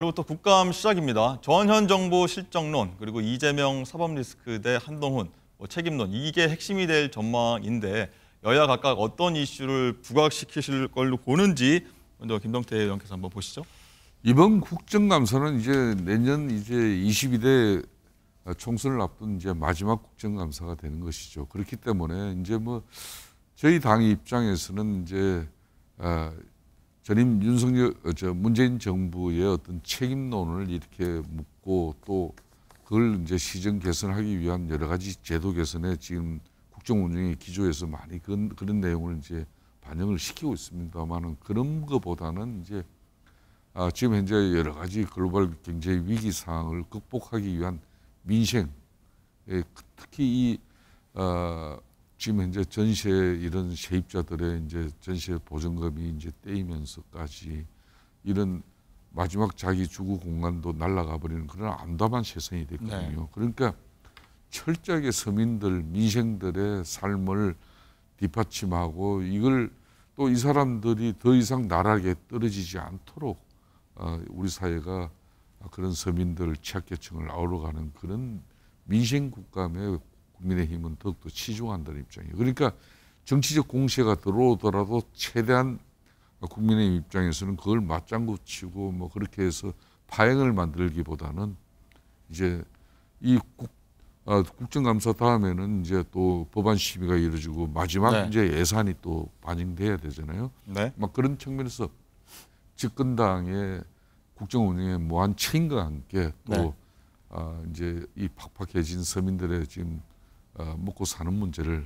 그 로부터 국감 시작입니다. 전현 정부 실정론 그리고 이재명 사법 리스크 대 한동훈 뭐 책임론 이게 핵심이 될 전망인데 여야 각각 어떤 이슈를 부각시키실 걸로 보는지 먼저 김동태 의원께서 한번 보시죠. 이번 국정감사는 이제 내년 이제 22대 총선을 앞둔 이제 마지막 국정감사가 되는 것이죠. 그렇기 때문에 이제 뭐 저희 당의 입장에서는 이제 어, 전임 윤석열, 어, 저 문재인 정부의 어떤 책임론을 이렇게 묻고 또 그걸 이제 시정 개선하기 위한 여러 가지 제도 개선에 지금 국정 운영의 기조에서 많이 그런, 그런 내용을 이제 반영을 시키고 있습니다만은 그런 것보다는 이제 아, 지금 현재 여러 가지 글로벌 경제 위기 상황을 극복하기 위한 민생, 예, 특히 이 어, 지금 현재 전시에 이런 세입자들의 이제 전시에 보증금이 이제 떼이면서까지 이런 마지막 자기 주거 공간도 날라가 버리는 그런 암담한 세상이 됐거든요. 네. 그러니까 철저하게 서민들 민생들의 삶을 뒷받침하고 이걸 또 이 사람들이 더 이상 나락에 떨어지지 않도록 어, 우리 사회가 그런 서민들 취약계층을 아우러가는 그런 민생 국감의 국민의힘은 더욱더 치중한다는 입장이에요. 그러니까 정치적 공세가 들어오더라도 최대한 국민의힘 입장에서는 그걸 맞장구 치고 뭐 그렇게 해서 파행을 만들기보다는 이제 이 국, 아, 국정감사 다음에는 이제 또 법안 심의가 이루어지고 마지막 네. 이제 예산이 또 반영돼야 되잖아요. 네. 막 그런 측면에서 집권당의 국정 운영에 무한 책임과 함께 또 네. 아, 이제 이 팍팍해진 서민들의 지금 어, 먹고 사는 문제를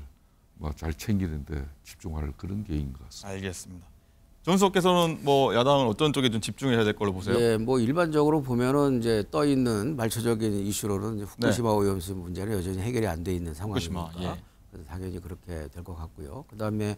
뭐 잘 챙기는데 집중할 그런 게인것 같습니다. 알겠습니다. 전석께서는뭐 야당은 어떤 쪽에 좀 집중해야 될 걸로 보세요? 네, 뭐 일반적으로 보면은 이제 떠 있는 말초적인 이슈로는 후쿠시마 네. 오염수 문제는 여전히 해결이 안 돼 있는 상황이니까 예. 그래서 당연히 그렇게 될 것 같고요. 그다음에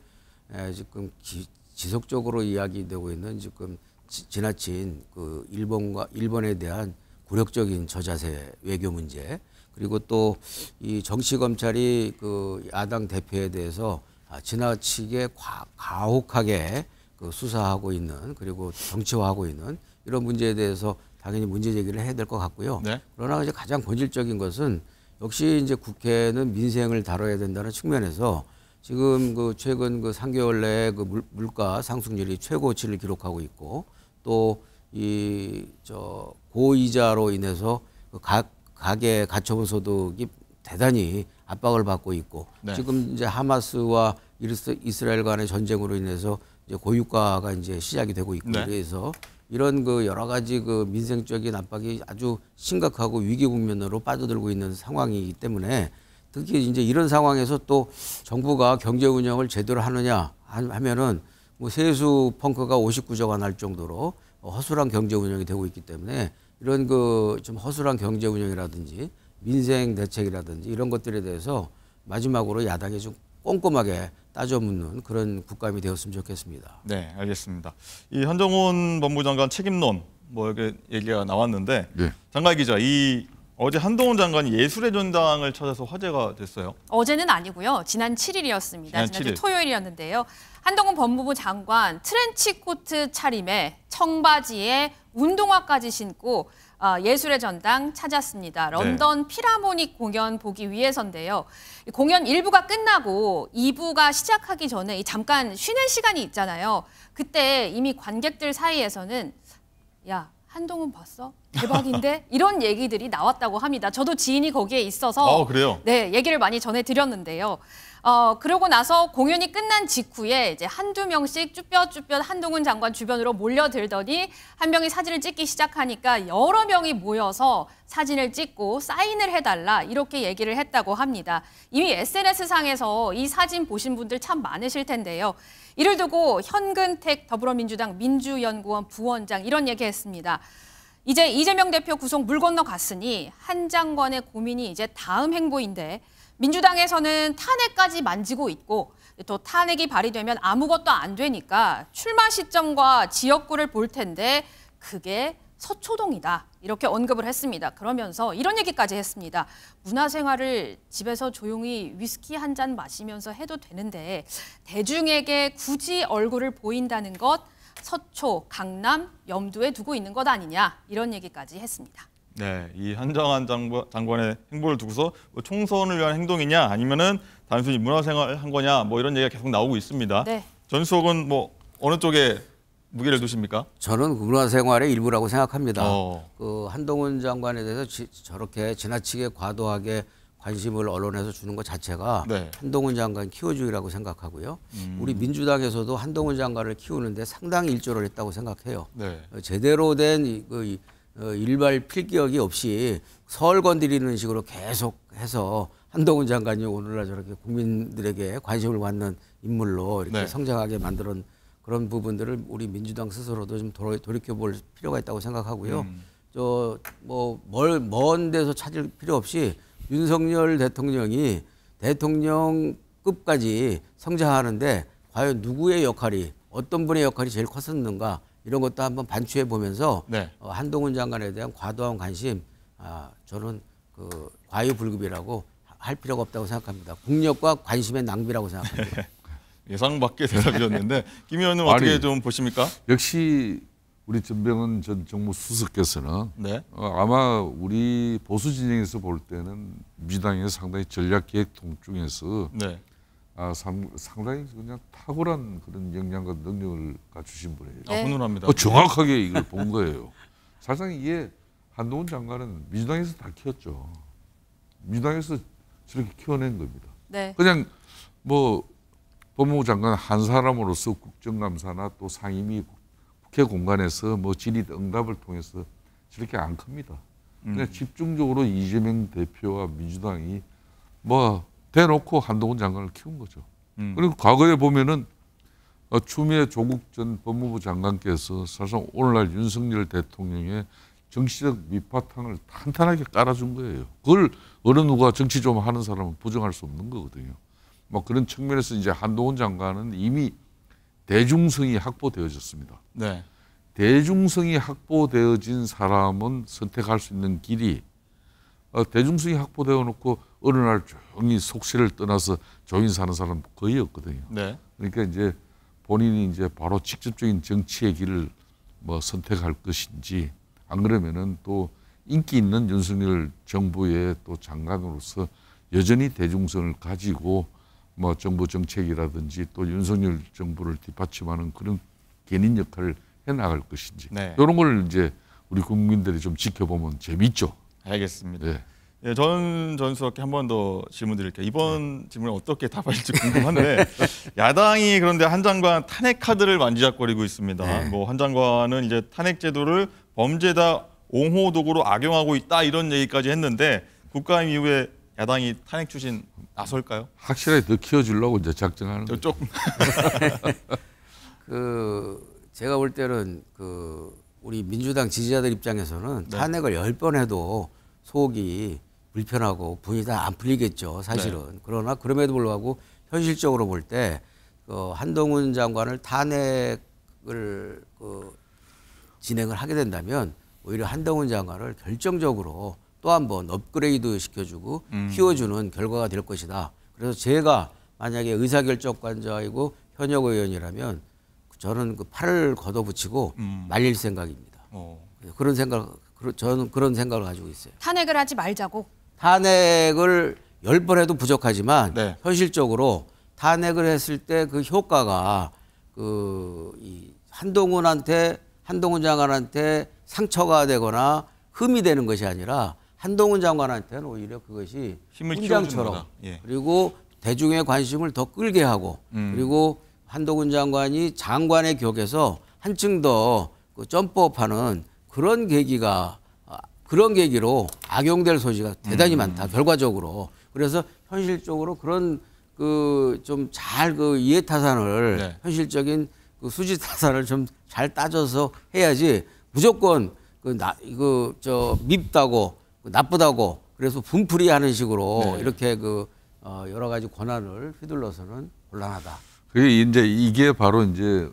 지금 기, 지속적으로 이야기되고 있는 지금 지, 나친그 일본과 일본에 대한 굴욕적인 저자세 외교 문제 그리고 또 이 정치 검찰이 그 야당 대표에 대해서 아, 지나치게 과, 가혹하게 그 수사하고 있는 그리고 정치화하고 있는 이런 문제에 대해서 당연히 문제 제기를 해야 될 것 같고요. 네. 그러나 이제 가장 본질적인 것은 역시 이제 국회는 민생을 다뤄야 된다는 측면에서 지금 그 최근 그 3개월 내에 그 물, 물가 상승률이 최고치를 기록하고 있고 또 이 저 고이자로 인해서 그각 가계 가처분 소득이 대단히 압박을 받고 있고 네. 지금 이제 하마스와 이스라엘 간의 전쟁으로 인해서 이제 고유가가 이제 시작이 되고 있고 네. 그래서 이런 그 여러 가지 그 민생적인 압박이 아주 심각하고 위기 국면으로 빠져들고 있는 상황이기 때문에 특히 이제 이런 상황에서 또 정부가 경제 운영을 제대로 하느냐 하면은 뭐 세수 펑크가 59조가 날 정도로 허술한 경제 운영이 되고 있기 때문에 이런 그 좀 허술한 경제 운영이라든지 민생 대책이라든지 이런 것들에 대해서 마지막으로 야당이 좀 꼼꼼하게 따져묻는 그런 국감이 되었으면 좋겠습니다. 네, 알겠습니다. 이 한정훈 법무장관 책임론 뭐 이렇게 얘기가 나왔는데 네. 예. 장관 기자 이 어제 한동훈 장관이 예술의 전당을 찾아서 화제가 됐어요. 어제는 아니고요. 지난 7일이었습니다. 지난 7일. 토요일이었는데요. 한동훈 법무부 장관 트렌치 코트 차림에 청바지에 운동화까지 신고 어, 예술의 전당 찾았습니다. 네. 런던 네. 피라모닉 공연 보기 위해서인데요. 공연 1부가 끝나고 2부가 시작하기 전에 잠깐 쉬는 시간이 있잖아요. 그때 이미 관객들 사이에서는 야 한동훈 봤어? 대박인데? 이런 얘기들이 나왔다고 합니다. 저도 지인이 거기에 있어서 어, 그래요? 네 얘기를 많이 전해드렸는데요. 어, 그러고 나서 공연이 끝난 직후에 이제 한두 명씩 쭈뼛쭈뼛 한동훈 장관 주변으로 몰려들더니 한 명이 사진을 찍기 시작하니까 여러 명이 모여서 사진을 찍고 사인을 해달라 이렇게 얘기를 했다고 합니다. 이미 SNS상에서 이 사진 보신 분들 참 많으실 텐데요. 이를 두고 현근택 더불어민주당 민주연구원 부원장 이런 얘기했습니다. 이제 이재명 대표 구속 물 건너갔으니 한 장관의 고민이 이제 다음 행보인데 민주당에서는 탄핵까지 만지고 있고 또 탄핵이 발의되면 아무것도 안 되니까 출마 시점과 지역구를 볼 텐데 그게 서초동이다 이렇게 언급을 했습니다. 그러면서 이런 얘기까지 했습니다. 문화생활을 집에서 조용히 위스키 한 잔 마시면서 해도 되는데 대중에게 굳이 얼굴을 보인다는 것 서초, 강남 염두에 두고 있는 것 아니냐 이런 얘기까지 했습니다. 네, 이한정한 장관, 장관의 행보를 두고서 뭐 총선을 위한 행동이냐 아니면은 단순히 문화생활 한 거냐 뭐 이런 얘기가 계속 나오고 있습니다. 네. 전수석은뭐 어느 쪽에 무게를 두십니까? 저는 그 문화생활의 일부라고 생각합니다. 어. 그 한동훈 장관에 대해서 지, 저렇게 지나치게 과도하게 관심을 언론에서 주는 것 자체가 네. 한동훈 장관 키워주기라고 생각하고요. 음. 우리 민주당에서도 한동훈 장관을 키우는데 상당히 일조를 했다고 생각해요. 네. 제대로 된그 어, 일발 필기역이 없이 서울 건드리는 식으로 계속해서 한동훈 장관이 오늘날 저렇게 국민들에게 관심을 받는 인물로 이렇게 네. 성장하게 만드는 그런 부분들을 우리 민주당 스스로도 좀 돌이켜 볼 필요가 있다고 생각하고요. 음. 저뭐멀먼 데서 찾을 필요 없이 윤석열 대통령이 대통령 급까지 성장하는데 과연 누구의 역할이 어떤 분의 역할이 제일 컸었는가 이런 것도 한번 반추해 보면서 네. 어, 한동훈 장관에 대한 과도한 관심 아, 저는 그 과유불급이라고 할 필요가 없다고 생각합니다. 국력과 관심의 낭비라고 생각합니다. 예상 밖의 대답이었는데 김 의원님 어떻게 아니, 좀 보십니까? 역시 우리 전병은전 정무 수석께서는 네. 어, 아마 우리 보수 진영에서 볼 때는 미당의 상당히 전략 계획 통중에서 네. 아, 상, 상당히 그냥 탁월한 그런 역량과 능력을 갖추신 분이에요. 아, 네. 훈훈합니다. 어, 정확하게 이걸 본 거예요. 사실상 이게 한동훈 장관은 민주당에서 다 키웠죠. 민주당에서 저렇게 키워낸 겁니다. 네. 그냥 뭐 법무부 장관 한 사람으로서 국정감사나 또 상임위 국회 공간에서 뭐 질의 응답을 통해서 저렇게 안 큽니다. 그냥 음. 집중적으로 이재명 대표와 민주당이 뭐 대놓고 한동훈 장관을 키운 거죠. 음. 그리고 과거에 보면은 어, 추미애 조국 전 법무부 장관께서 사실상 오늘날 윤석열 대통령의 정치적 밑바탕을 탄탄하게 깔아준 거예요. 그걸 어느 누가 정치 좀 하는 사람은 부정할 수 없는 거거든요. 뭐 그런 측면에서 이제 한동훈 장관은 이미 대중성이 확보되어졌습니다. 네. 대중성이 확보되어진 사람은 선택할 수 있는 길이 어, 대중성이 확보되어 놓고 어느 날 조용히 속세를 떠나서 조인 사는 사람 거의 없거든요. 네. 그러니까 이제 본인이 이제 바로 직접적인 정치의 길을 뭐 선택할 것인지 안 그러면은 또 인기 있는 윤석열 정부의 또 장관으로서 여전히 대중성을 가지고 뭐 정부 정책이라든지 또 윤석열 정부를 뒷받침하는 그런 개인 역할을 해 나갈 것인지 네. 이런 걸 이제 우리 국민들이 좀 지켜보면 재밌죠. 알겠습니다. 네. 예, 전 전수석께 한 번 더 질문 드릴게요. 이번 질문 어떻게 답할지 궁금한데 야당이 그런데 한 장관 탄핵 카드를 만지작거리고 있습니다. 네. 뭐한 장관은 이제 탄핵 제도를 범죄다 옹호 도구로 악용하고 있다 이런 얘기까지 했는데 국가임 이후에 야당이 탄핵 추진 나설까요? 확실하게 더 키워주려고 이제 작정하는 거죠. 조금 그 제가 볼 때는 그 우리 민주당 지지자들 입장에서는 네. 탄핵을 열 번 해도 속이 불편하고 분이 다안 풀리겠죠, 사실은. 네. 그러나 그럼에도 불구하고 현실적으로 볼 때그 어, 한동훈 장관을 탄핵을 그 진행을 하게 된다면 오히려 한동훈 장관을 결정적으로 또 한 번 업그레이드 시켜주고 음. 키워주는 결과가 될 것이다. 그래서 제가 만약에 의사결정관자이고 현역 의원이라면 저는 그 팔을 걷어붙이고 음. 말릴 생각입니다. 어. 예, 그런 생각, 저는 그런 생각을 가지고 있어요. 탄핵을 하지 말자고. 탄핵을 열 번 해도 부족하지만 네. 현실적으로 탄핵을 했을 때 그 효과가 그이 한동훈한테 한동훈 장관한테 상처가 되거나 흠이 되는 것이 아니라 한동훈 장관한테는 오히려 그것이 힘을 훈장처럼 예. 그리고 대중의 관심을 더 끌게 하고 음. 그리고 한도군 장관이 장관의 격에서 한층 더그 점프업하는 그런 계기가 아, 그런 계기로 악용될 소지가 대단히 음. 많다. 결과적으로 그래서 현실적으로 그런 그 좀 잘그 그 이해타산을 네. 현실적인 그 수지타산을 좀 잘 따져서 해야지 무조건 그나 그저 밉다고 그 나쁘다고 그래서 분풀이하는 식으로 네. 이렇게 그 어, 여러 가지 권한을 휘둘러서는 곤란하다. 그게 이제 이게 바로 이제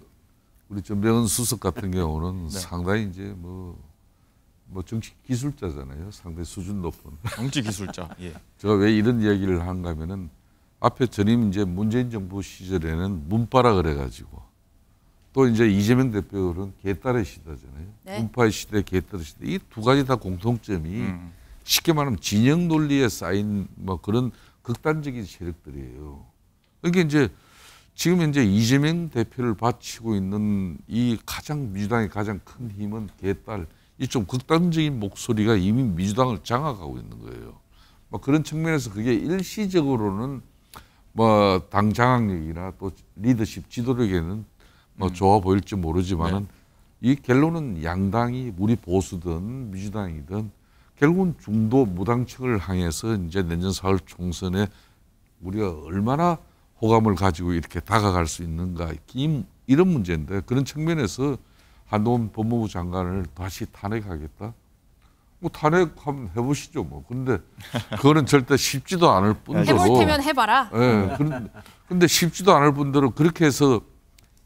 우리 전병은 수석 같은 경우는 네. 상당히 이제 뭐, 뭐 정치 기술자잖아요. 상당히 수준 높은. 정치 기술자. 예. 제가 왜 이런 이야기를 한가 하면은 앞에 전임 이제 문재인 정부 시절에는 문파라 그래가지고 또 이제 이재명 대표는 개딸의 시대잖아요. 네. 문파의 시대, 개딸의 시대. 이 두 가지 다 공통점이 음. 쉽게 말하면 진영 논리에 쌓인 뭐 그런 극단적인 세력들이에요. 그러니까 이제 지금 이제 이재명 대표를 바치고 있는 이 가장 민주당의 가장 큰 힘은 개딸 이 좀 극단적인 목소리가 이미 민주당을 장악하고 있는 거예요. 뭐 그런 측면에서 그게 일시적으로는 뭐당 장악력이나 또 리더십 지도력에는 뭐 음. 좋아 보일지 모르지만은 네. 이 결론은 양당이 우리 보수든 민주당이든 결국은 중도 무당층을 향해서 이제 내년 4월 총선에 우리가 얼마나 호감을 가지고 이렇게 다가갈 수 있는가 이런 문제인데 그런 측면에서 한동훈 법무부 장관을 다시 탄핵하겠다. 뭐 탄핵 한번 해보시죠 뭐. 근데 그거는 절대 쉽지도 않을 뿐더러. 해볼 테면 해봐라. 네, 예, 그런데 쉽지도 않을 뿐더러 그렇게 해서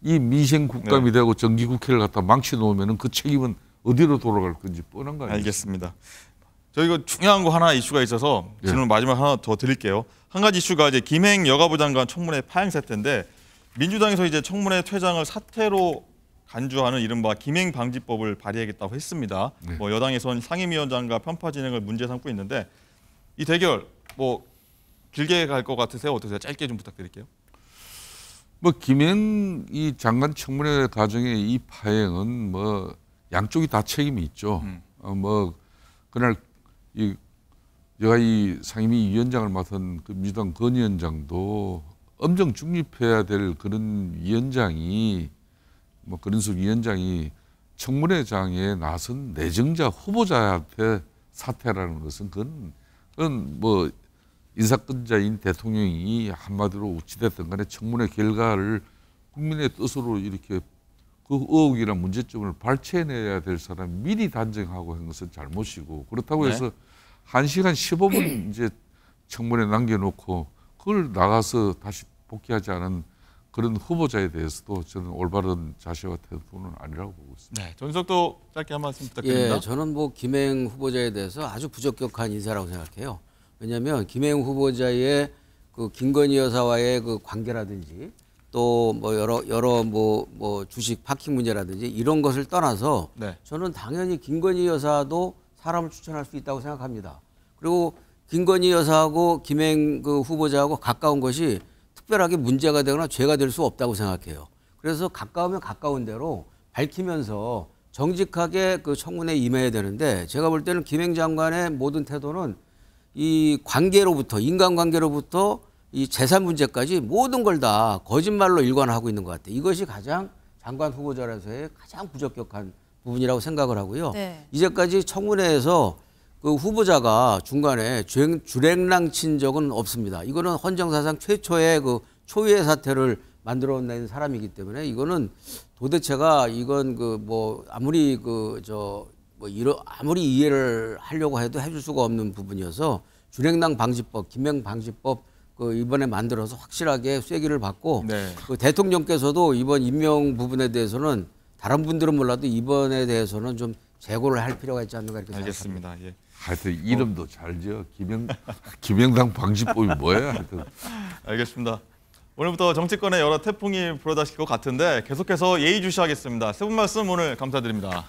이 민생 국감이 네. 되고 정기 국회를 갖다 망치 놓으면그 책임은 어디로 돌아갈 건지 뻔한 거 아니에요? 알겠습니다. 저희가 중요한 거 하나 이슈가 있어서 예. 질문 예. 마지막 하나 더 드릴게요. 한 가지 이슈가 이제 김행 여가부 장관 청문회 파행 사태인데 민주당에서 이제 청문회 퇴장을 사태로 간주하는 이른바 김행 방지법을 발의하겠다고 했습니다. 네. 뭐 여당에선 상임위원장과 편파 진행을 문제 삼고 있는데 이 대결 뭐 길게 갈 것 같으세요? 어떠세요? 짧게 좀 부탁드릴게요. 뭐 김행 이 장관 청문회 과정의 이 파행은 뭐 양쪽이 다 책임이 있죠. 음. 어뭐 그날 이 제가 이 상임위 위원장을 맡은 그 민주당 건 위원장도 엄정 중립해야 될 그런 위원장이 뭐 그린숙 위원장이 청문회장에 나선 내정자 후보자한테 사퇴라는 것은 그건 그건 뭐 인사권자인 대통령이 한마디로 우찌됐던 간에 청문회 결과를 국민의 뜻으로 이렇게 그 의혹이나 문제점을 발췌해내야 될 사람 미리 단정하고 한 것은 잘못이고 그렇다고 네. 해서 한시간 십오 분 이제 청문회 남겨놓고 그걸 나가서 다시 복귀하지 않은 그런 후보자에 대해서도 저는 올바른 자세와 태도는 아니라고 보고 있습니다. 네, 전석도 짧게 한 말씀 부탁드립니다. 예, 저는 뭐 김행 후보자에 대해서 아주 부적격한 인사라고 생각해요. 왜냐하면 김행 후보자의 그 김건희 여사와의 그 관계라든지 또뭐 여러 여러 뭐뭐 뭐 주식 파킹 문제라든지 이런 것을 떠나서 네. 저는 당연히 김건희 여사도 사람을 추천할 수 있다고 생각합니다. 그리고 김건희 여사하고 김행 그 후보자하고 가까운 것이 특별하게 문제가 되거나 죄가 될 수 없다고 생각해요. 그래서 가까우면 가까운 대로 밝히면서 정직하게 그 청문회에 임해야 되는데 제가 볼 때는 김행 장관의 모든 태도는 이 관계로부터 인간관계로부터 이 재산 문제까지 모든 걸 다 거짓말로 일관하고 있는 것 같아요. 이것이 가장 장관 후보자로서의 가장 부적격한 부분이라고 생각을 하고요. 네. 이제까지 청문회에서 그 후보자가 중간에 주행, 주랭랑 친 적은 없습니다. 이거는 헌정사상 최초의 그 초유의 사태를 만들어낸 사람이기 때문에 이거는 도대체가 이건 그 뭐 아무리 그 저 뭐이런 아무리 이해를 하려고 해도 해줄 수가 없는 부분이어서 주행랑 방지법, 김행 방지법 그 이번에 만들어서 확실하게 쐐기를 받고 네. 그 대통령께서도 이번 임명 부분에 대해서는 다른 분들은 몰라도 이번에 대해서는 좀 재고를 할 필요가 있지 않는가 이렇게 알겠습니다. 생각합니다. 예. 하여튼 이름도 어. 잘 지어 김영 김영당 방지법이 뭐야? 하여튼. 알겠습니다. 오늘부터 정치권의 여러 태풍이 불어다실 것 같은데 계속해서 예의주시하겠습니다. 세 분 말씀 오늘 감사드립니다.